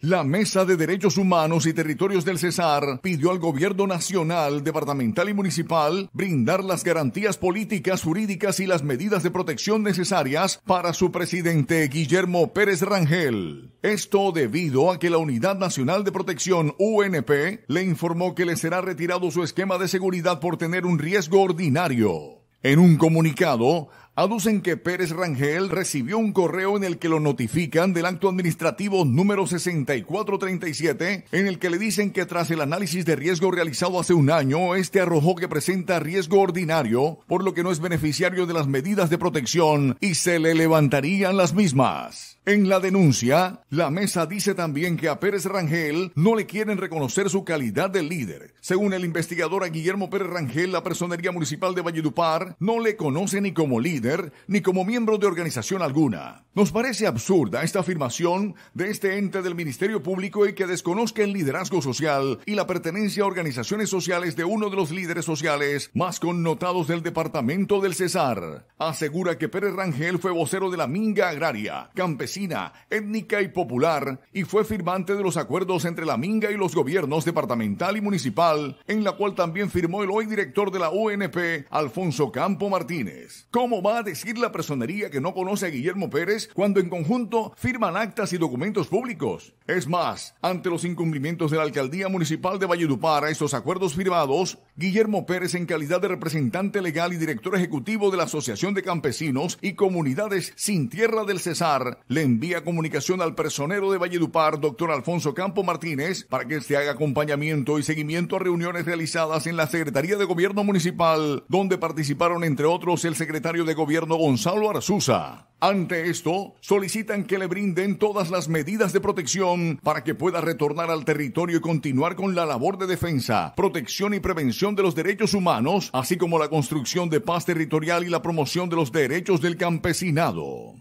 La Mesa de Derechos Humanos y Territorios del Cesar pidió al gobierno nacional, departamental y municipal brindar las garantías políticas, jurídicas y las medidas de protección necesarias para su presidente Guillermo Pérez Rangel. Esto debido a que la Unidad Nacional de Protección UNP le informó que le será retirado su esquema de seguridad por tener un riesgo ordinario. En un comunicado, aducen que Pérez Rangel recibió un correo en el que lo notifican del acto administrativo número 6437, en el que le dicen que tras el análisis de riesgo realizado hace un año, este arrojó que presenta riesgo ordinario, por lo que no es beneficiario de las medidas de protección y se le levantarían las mismas. En la denuncia, la mesa dice también que a Pérez Rangel no le quieren reconocer su calidad de líder. Según el investigador Guillermo Pérez Rangel, la Personería Municipal de Valledupar no le conoce ni como líder ni como miembro de organización alguna. Nos parece absurda esta afirmación de este ente del Ministerio Público y que desconozca el liderazgo social y la pertenencia a organizaciones sociales de uno de los líderes sociales más connotados del departamento del Cesar. Asegura que Pérez Rangel fue vocero de la Minga Agraria, campesina, étnica y popular y fue firmante de los acuerdos entre la Minga y los gobiernos departamental y municipal, en la cual también firmó el hoy director de la UNP, Alfonso Campo Martínez. ¿Cómo va decir la personería que no conoce a Guillermo Pérez cuando en conjunto firman actas y documentos públicos? Es más, ante los incumplimientos de la alcaldía municipal de Valledupar a estos acuerdos firmados, Guillermo Pérez, en calidad de representante legal y director ejecutivo de la Asociación de Campesinos y Comunidades Sin Tierra del Cesar, le envía comunicación al personero de Valledupar, doctor Alfonso Campo Martínez, para que se haga acompañamiento y seguimiento a reuniones realizadas en la Secretaría de Gobierno Municipal, donde participaron, entre otros, el secretario de Gobierno gobierno Gonzalo Arzusa. Ante esto, solicitan que le brinden todas las medidas de protección para que pueda retornar al territorio y continuar con la labor de defensa, protección y prevención de los derechos humanos, así como la construcción de paz territorial y la promoción de los derechos del campesinado.